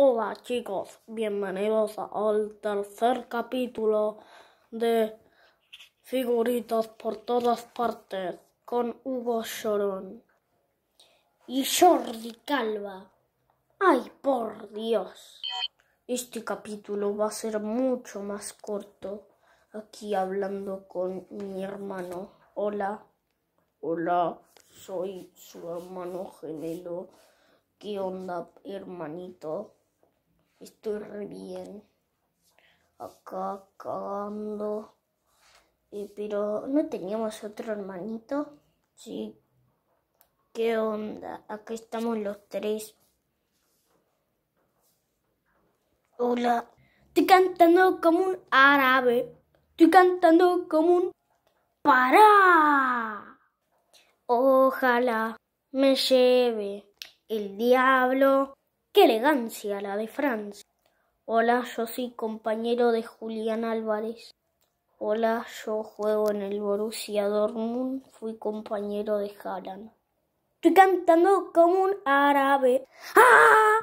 Hola chicos, bienvenidos al tercer capítulo de Figuritas por todas partes con Hugo Chorón y Jordi Calva. ¡Ay, por Dios! Este capítulo va a ser mucho más corto. Aquí hablando con mi hermano. Hola. Hola, soy su hermano gemelo. ¿Qué onda, hermanito? Estoy re bien. Acá cagando. pero no teníamos otro hermanito. Sí. ¿Qué onda? Acá estamos los tres. Hola. Estoy cantando como un árabe. Estoy cantando como un para Ojalá me lleve el diablo ¡Qué elegancia la de Francia! Hola, yo soy compañero de Julián Álvarez. Hola, yo juego en el Borussia Dortmund, fui compañero de Haaland. Estoy cantando como un árabe. ¡Ah!